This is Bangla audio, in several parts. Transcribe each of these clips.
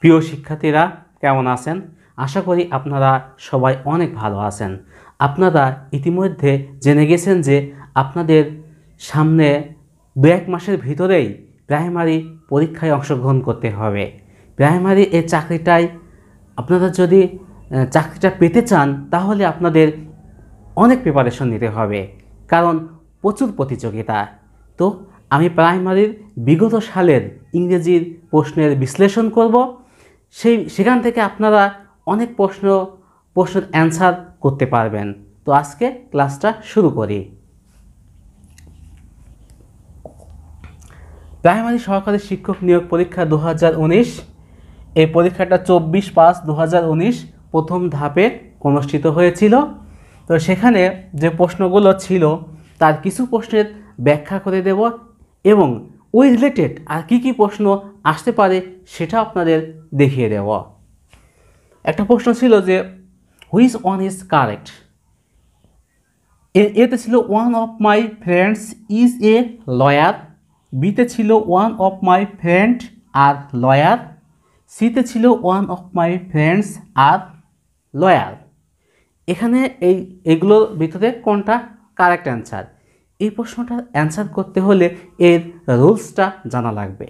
প্রিয় শিক্ষার্থীরা কেমন আছেন আশা করি আপনারা সবাই অনেক ভালো আছেন আপনারা ইতিমধ্যে জেনে গেছেন যে আপনাদের সামনে দু এক মাসের ভিতরেই প্রাইমারি পরীক্ষায় অংশগ্রহণ করতে হবে প্রাইমারি এ চাকরিটাই আপনারা যদি চাকরিটা পেতে চান তাহলে আপনাদের অনেক প্রিপারেশন নিতে হবে কারণ প্রচুর প্রতিযোগিতা তো আমি প্রাইমারির বিগত সালের ইংরেজির প্রশ্নের বিশ্লেষণ করব সেই সেখান থেকে আপনারা অনেক প্রশ্ন প্রশ্নের অ্যান্সার করতে পারবেন তো আজকে ক্লাসটা শুরু করি প্রাইমারি সহকারী শিক্ষক নিয়োগ পরীক্ষা দু এই পরীক্ষাটা চব্বিশ পাঁচ দু প্রথম ধাপে অনুষ্ঠিত হয়েছিল তো সেখানে যে প্রশ্নগুলো ছিল তার কিছু প্রশ্নের ব্যাখ্যা করে দেব এবং ওই রিলেটেড আর কী কী প্রশ্ন আসতে পারে সেটা আপনাদের দেখিয়ে দেওয়া একটা প্রশ্ন ছিল যে হুইজ ওয়ান ইজ কারেক্ট এতে ছিল one of my friends is a lawyer বিতে ছিল one of my friend are lawyer সিতে ছিল one of my friends are lawyer এখানে এই এগুলোর ভিতরে কোনটা কারেক্ট অ্যান্সার এই প্রশ্নটার অ্যান্সার করতে হলে এর রুলসটা জানা লাগবে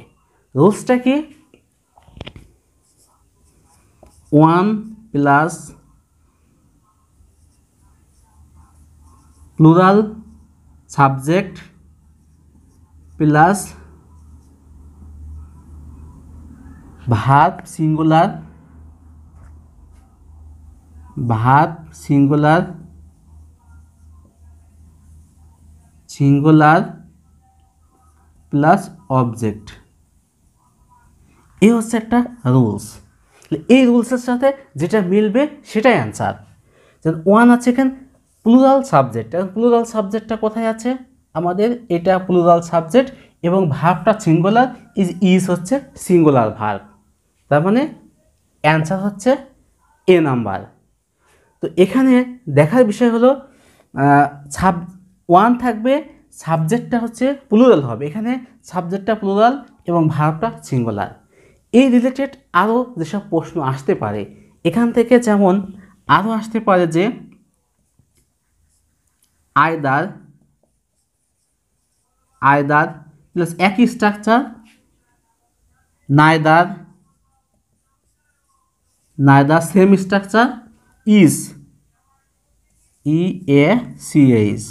রুলসটা কি one plus plural subject plus ভাত সিঙ্গুলার ভাত সিঙ্গুলার সিঙ্গুলার প্লাস অবজেক্ট এই হচ্ছে একটা রুলস এই রুলসের সাথে যেটা মিলবে সেটাই অ্যান্সার যেমন ওয়ান আছে এখানে প্লুরাল সাবজেক্ট এখন প্লুরাল সাবজেক্টটা কোথায় আছে আমাদের এটা প্লুরাল সাবজেক্ট এবং ভার্বটা সিঙ্গুলার ইজ ইজ হচ্ছে সিঙ্গুলার ভার্ব তার মানে অ্যান্সার হচ্ছে এ নাম্বার তো এখানে দেখার বিষয় হলো সাব ওয়ান থাকবে সাবজেক্টটা হচ্ছে প্লুরাল হবে এখানে সাবজেক্টটা প্লুরাল এবং ভার্বটা সিঙ্গুলার এই রিলেটেড আরও যেসব প্রশ্ন আসতে পারে এখান থেকে যেমন আরও আসতে পারে যে আয়দার আয়দার প্লাস একই structure neither neither same structure is E A C H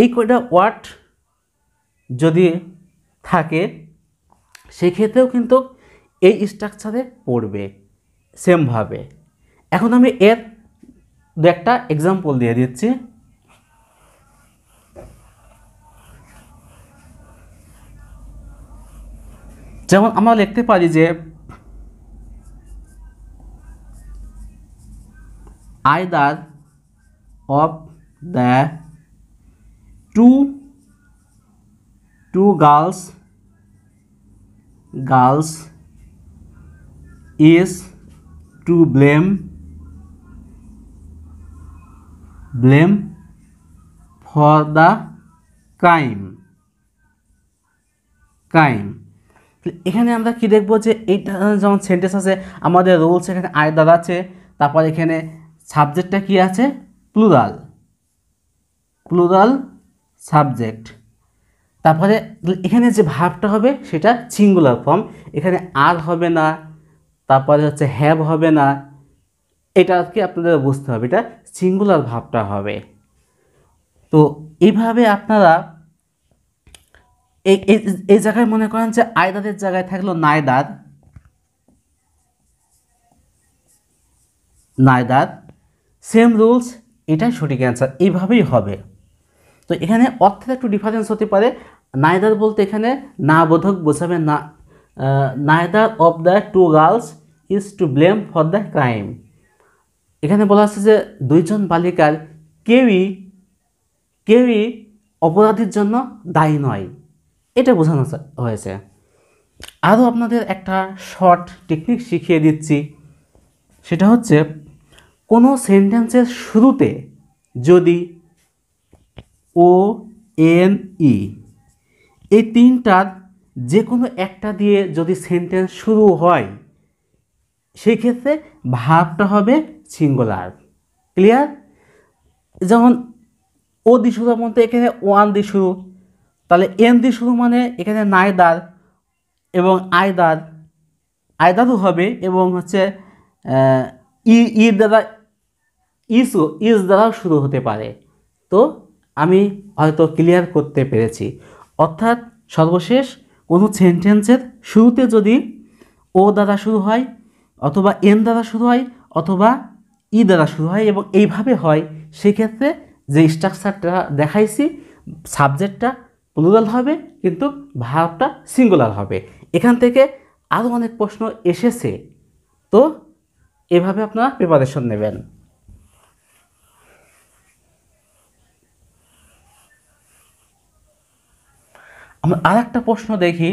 এই কয়টা ওয়ার্ড যদি থাকে সেক্ষেত্রেও কিন্তু এই স্ট্রাকচারে পড়বে সেমভাবে এখন আমি এর দু একটা এক্সাম্পল দিয়ে দিচ্ছি যেমন আমরা লিখতে পারি যে either of the two two girls girls is to blame blame for the crime crime এখানে আমরা কি দেখবো যে এইটা যেমন সেন্টেন্স আছে আমাদের রোলস এখানে আয়দার আছে তারপর এখানে সাবজেক্টটা কি আছে প্লুরাল প্লুরাল সাবজেক্ট তারপরে এখানে যে ভাবটা হবে সেটা সিঙ্গুলার ফর্ম এখানে আর হবে না তারপরে হচ্ছে হ্যাভ হবে না এটা আর কি আপনাদের বুঝতে হবে এটা সিঙ্গুলার ভাবটা হবে তো এইভাবে আপনারা এই জায়গায় মনে করেন যে আয়দাদের জায়গায় থাকলো নায়দাদ নায়দাদ সেম রুলস এটাই সঠিক অ্যান্সার এইভাবেই হবে তো এখানে অর্থের একটু ডিফারেন্স হতে পারে নায়দার বলতে এখানে না বোধক বোঝাবে না neither of the two girls is to blame for the crime এখানে বলা হচ্ছে যে দুইজন বালিকার কেউই কেউই অপরাধীর জন্য দায়ী নয় এটা বোঝানো হয়েছে আরও আপনাদের একটা শর্ট টেকনিক শিখিয়ে দিচ্ছি সেটা হচ্ছে কোনো সেন্টেন্সের শুরুতে যদি ও এন ই এই তিনটার যে কোনো একটা দিয়ে যদি সেন্টেন্স শুরু হয় সেই ক্ষেত্রে ভাবটা হবে সিঙ্গুলার ক্লিয়ার যেমন ও দি শুরু বলতে এখানে ওয়ান দি শুরু তাহলে এন দি শুরু মানে এখানে নাইদার এবং আয়দার আয়দারও হবে এবং হচ্ছে ই ই দ্বারা ইস ইস দ্বারাও শুরু হতে পারে তো আমি হয়তো ক্লিয়ার করতে পেরেছি অর্থাৎ সর্বশেষ কোনো সেন্টেন্সের শুরুতে যদি ও দ্বারা শুরু হয় অথবা এন দ্বারা শুরু হয় অথবা ই দ্বারা শুরু হয় এবং এইভাবে হয় সেক্ষেত্রে যে স্ট্রাকচারটা দেখাইছি সাবজেক্টটা প্লুরাল হবে কিন্তু ভাবটা সিঙ্গুলার হবে এখান থেকে আরও অনেক প্রশ্ন এসেছে তো এভাবে আপনারা প্রিপারেশন নেবেন আমরা আর একটা প্রশ্ন দেখি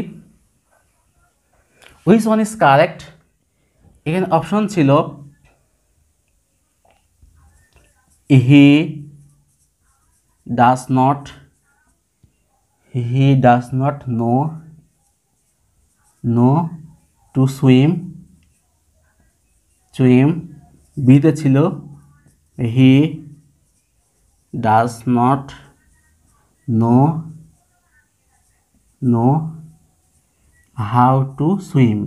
উইচ ওয়ান ইজ কারেক্ট এখানে অপশন ছিল he does not he does not know know to swim swim বিতে ছিল he does not know know how to swim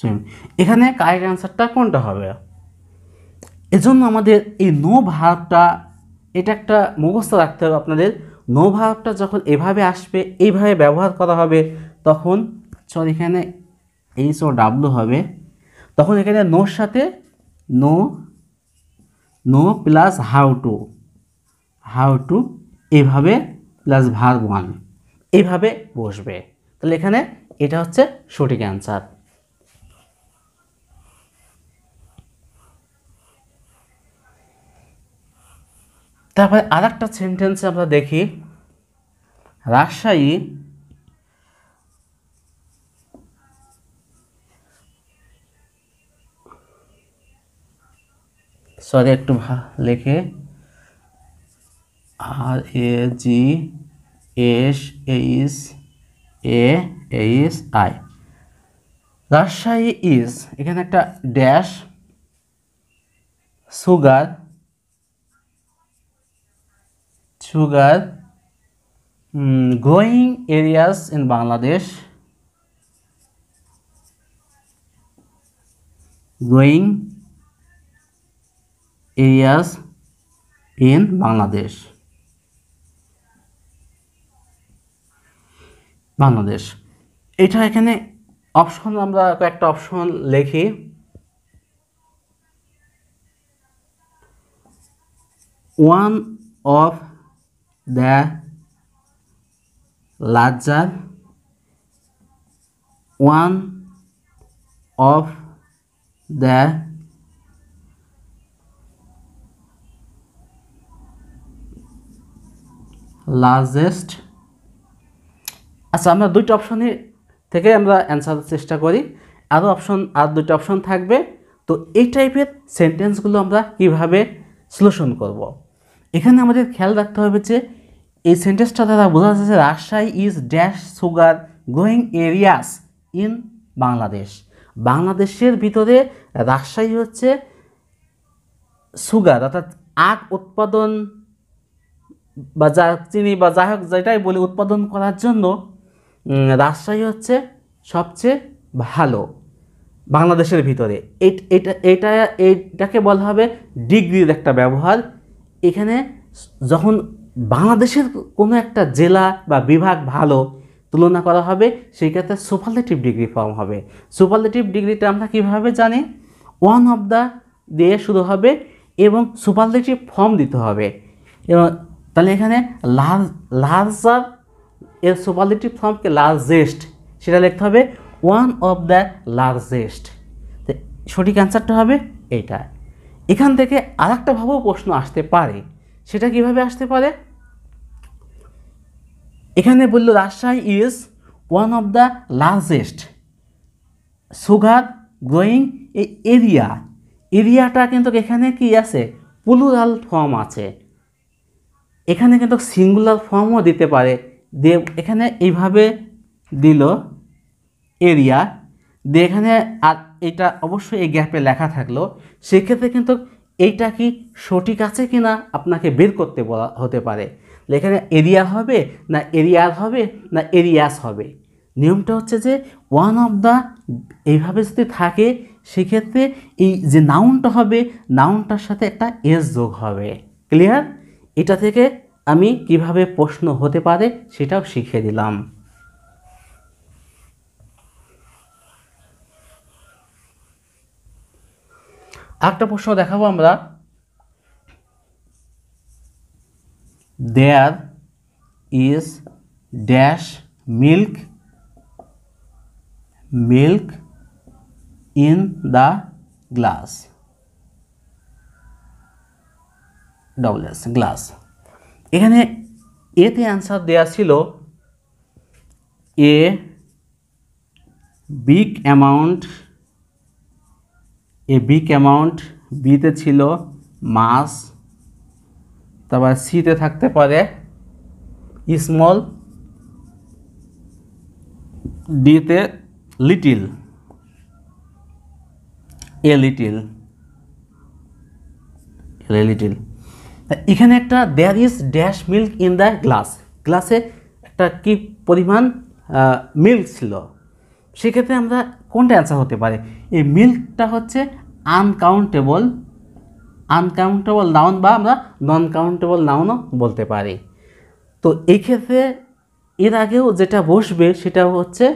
swim এখানে কারেক্ট অ্যান্সারটা কোনটা হবে এজন্য আমাদের এই নো ভার্বটা এটা একটা মুখস্থ রাখতে হবে আপনাদের নো ভার্বটা যখন এভাবে আসবে এইভাবে ব্যবহার করা হবে তখন চল এখানে এইচ ও ডাব্লু হবে তখন এখানে নোর সাথে know know plus how to how to এভাবে প্লাস ভার ওয়ান এভাবে বসবে তাহলে এখানে এটা হচ্ছে সঠিক অ্যান্সার তারপরে আর একটা সেন্টেন্সে আমরা দেখি রাজশাহী সরি একটু ভা লেখে R A G S H A H I Rajshahi is এখানে একটা dash sugar sugar growing areas in Bangladesh growing areas in Bangladesh Bangladesh এটা এখানে অপশন আমরা কয়েকটা অপশন লিখি one of the larger one of the largest আচ্ছা আমরা দুইটা অপশনই থেকে আমরা অ্যান্সার চেষ্টা করি আরও অপশন আর দুটো অপশন থাকবে তো এই টাইপের সেন্টেন্সগুলো আমরা কিভাবে সলিউশন করব। এখানে আমাদের খেয়াল রাখতে হবে যে এই সেন্টেন্সটা দ্বারা বোঝা যাচ্ছে Rajshahi is dash sugar growing areas in Bangladesh বাংলাদেশের ভিতরে রাজশাহী হচ্ছে সুগার অর্থাৎ আখ উৎপাদন বা যা চিনি বা যাই হোক যেটাই বলি উৎপাদন করার জন্য রাজশাহী হচ্ছে সবচেয়ে ভালো বাংলাদেশের ভিতরে এটা এটা এটাকে বলা হবে ডিগ্রির একটা ব্যবহার এখানে যখন বাংলাদেশের কোনো একটা জেলা বা বিভাগ ভালো তুলনা করা হবে সেই ক্ষেত্রে সুপারলেটিভ ডিগ্রি ফর্ম হবে সুপারলেটিভ ডিগ্রিটা আমরা কীভাবে জানি ওয়ান অফ দ্য দিয়ে শুরু হবে এবং সুপারলেটিভ ফর্ম দিতে হবে এবং তাহলে এখানে লার্জ লার্জার এর সুপারলেটিভ ফর্মকে লার্জেস্ট সেটা লিখতে হবে ওয়ান অফ দ্য লার্জেস্ট সঠিক অ্যান্সারটা হবে এইটা এখান থেকে আর একটা ভাবেও প্রশ্ন আসতে পারে সেটা কিভাবে আসতে পারে এখানে বলল Rajshahi is one of the largest sugar growing a area এরিয়াটা কিন্তু এখানে কি আছে পুলুরাল ফর্ম আছে এখানে কিন্তু সিঙ্গুলার ফর্মও দিতে পারে দিয়ে এখানে এইভাবে দিল এরিয়া দিয়ে এখানে আর এটা অবশ্যই এই গ্যাপে লেখা থাকলো সেক্ষেত্রে কিন্তু এইটা কি সঠিক আছে কি না আপনাকে বের করতে বলা হতে পারে এখানে এরিয়া হবে না এরিয়াল হবে না এরিয়াস হবে নিয়মটা হচ্ছে যে ওয়ান অফ দ্য এইভাবে যদি থাকে সেক্ষেত্রে এই যে নাউনটা হবে নাউনটার সাথে একটা এস যোগ হবে ক্লিয়ার এটা থেকে আমি কিভাবে প্রশ্ন হতে পারে সেটাও শিখিয়ে দিলাম একটা প্রশ্ন দেখাবো আমরা there is dash milk milk in the glass double glass এখানে এতে অ্যান্সার দেয়া ছিল a big amount a big amount বিতে ছিল মাস তারপর সিতে থাকতে পারে স্মল ডিতে little a little a little তা এখানে একটা there is dash milk in the glass গ্লাসে একটা কি পরিমাণ মিল্ক ছিল সেক্ষেত্রে আমরা কোনটা অ্যান্সার হতে পারে এই মিল্কটা হচ্ছে আনকাউন্টেবল আনকাউন্টেবল নাউন বা আমরা নন কাউন্টেবল নাউনও বলতে পারি তো এক্ষেত্রে এর আগেও যেটা বসবে সেটা হচ্ছে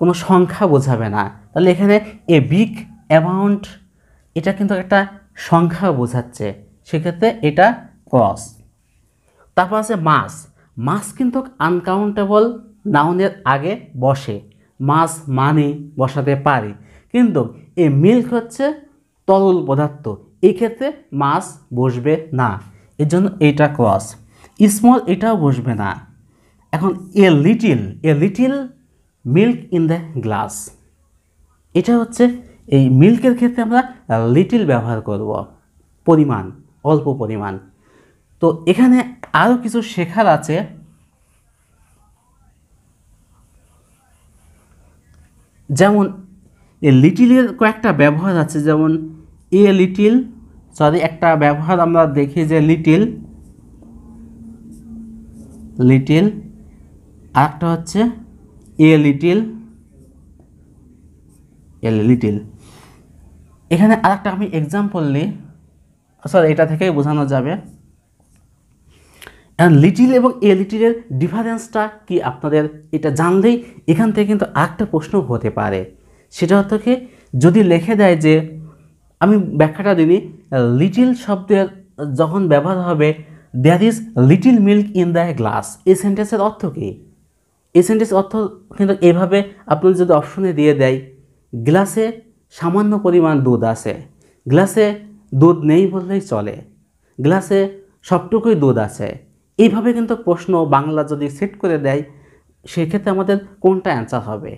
কোনো সংখ্যা বোঝাবে না তাহলে এখানে এ বিগ অ্যামাউন্ট এটা কিন্তু একটা সংখ্যা বোঝাচ্ছে সেক্ষেত্রে এটা ক্রস তারপর আছে মাছ মাছ কিন্তু আনকাউন্টেবল নাউনের আগে বসে মাছ মানে বসাতে পারে কিন্তু এই মিল্ক হচ্ছে তরল পদার্থ এই ক্ষেত্রে মাছ বসবে না এর জন্য এটা ক্রস স্মল এটাও বসবে না এখন a little a little milk in the glass এটা হচ্ছে এই মিল্কের ক্ষেত্রে আমরা লিটিল ব্যবহার করব পরিমাণ অল্প পরিমাণ তো এখানে আরও কিছু শেখার আছে যেমন এ লিটিলের কয়েকটা ব্যবহার আছে যেমন এ লিটিল সরি একটা ব্যবহার আমরা দেখি যে লিটিল লিটিল আর একটা হচ্ছে এ লিটিল এ লিটিল এখানে আর একটা আমি এক্সাম্পল নিই স্যার আচ্ছা, এটা থেকেই বোঝানো যাবে লিটিল এবং এ লিটিলের ডিফারেন্সটা কি আপনাদের এটা জানলেই এখান থেকে কিন্তু একটা প্রশ্ন হতে পারে সেটা হতো কি যদি লেখে দেয় যে আমি ব্যাখ্যাটা দিই লিটিল শব্দের যখন ব্যবহার হবে there is little milk in the glass এই সেন্টেন্সের অর্থ কী এই সেন্টেন্স অর্থ কিন্তু এভাবে আপনার যদি অপশনে দিয়ে দেয় গ্লাসে সামান্য পরিমাণ দুধ আছে গ্লাসে দুধ নেই বললেই চলে গ্লাসে সবটুকুই দুধ আছে এইভাবে কিন্তু প্রশ্ন বাংলা যদি সেট করে দেয় সেক্ষেত্রে আমাদের কোনটা অ্যান্সার হবে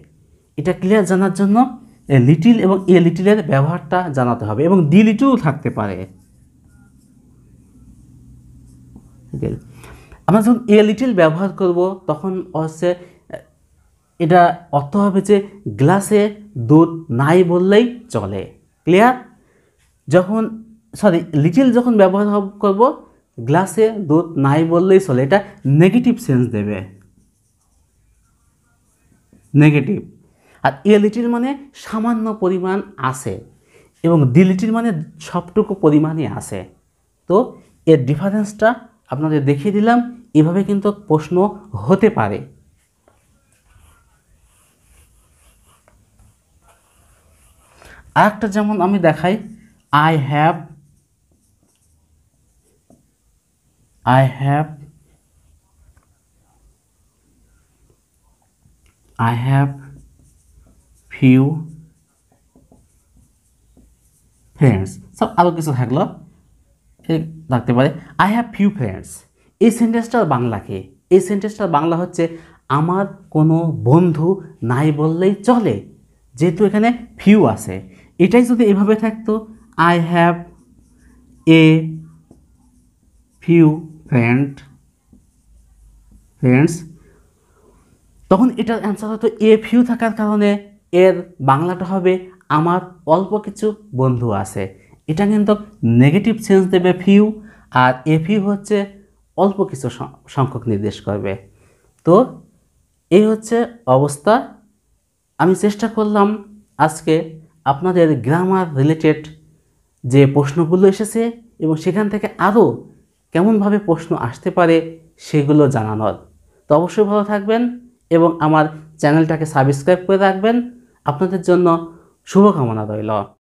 এটা ক্লিয়ার জানার জন্য লিটিল এবং এ লিটিলের ব্যবহারটা জানাতে হবে এবং ডি লিটিলও থাকতে পারে আমরা যখন এ লিটিল ব্যবহার করব তখন হচ্ছে এটা অর্থ হবে যে গ্লাসে দুধ নাই বললেই চলে ক্লিয়ার যখন সরি লিটিল যখন ব্যবহার করব গ্লাসে দুধ নাই বললেই চলে এটা নেগেটিভ সেন্স দেবে নেগেটিভ আর এ লিটিল মানে সামান্য পরিমাণ আছে এবং ডি লিটিল মানে সবটুকু পরিমাণে আছে তো এর ডিফারেন্সটা আপনাদের দেখিয়ে দিলাম এভাবে কিন্তু প্রশ্ন হতে পারে আরেকটা যেমন আমি দেখাই I have I have I have few friends সব আরও কিছু থাকলো থাকতে পারে আই হ্যাভ ফিউ ফ্রেন্ডস এই সেন্টেন্সটার বাংলাকে এই সেন্টেন্সটার বাংলা হচ্ছে আমার কোনো বন্ধু নাই বললেই চলে যেহেতু এখানে ফিউ আছে এটাই যদি এভাবে থাকতো I have a few friend friends তখন এটার অ্যান্সার হয়তো এ ফিউ থাকার কারণে এর বাংলাটা হবে আমার অল্প কিছু বন্ধু আছে এটা কিন্তু নেগেটিভ সেন্স দেবে ফিউ আর এ ফিউ হচ্ছে অল্প কিছু সংখ্যক নির্দেশ করবে তো এই হচ্ছে অবস্থা আমি চেষ্টা করলাম আজকে আপনাদের গ্রামার রিলেটেড যে প্রশ্নগুলো এসেছে এবং সেখান থেকে আরও কেমনভাবে প্রশ্ন আসতে পারে সেগুলো জানানোর তো অবশ্যই ভালো থাকবেন এবং আমার চ্যানেলটাকে সাবস্ক্রাইব করে রাখবেন আপনাদের জন্য শুভকামনা রইল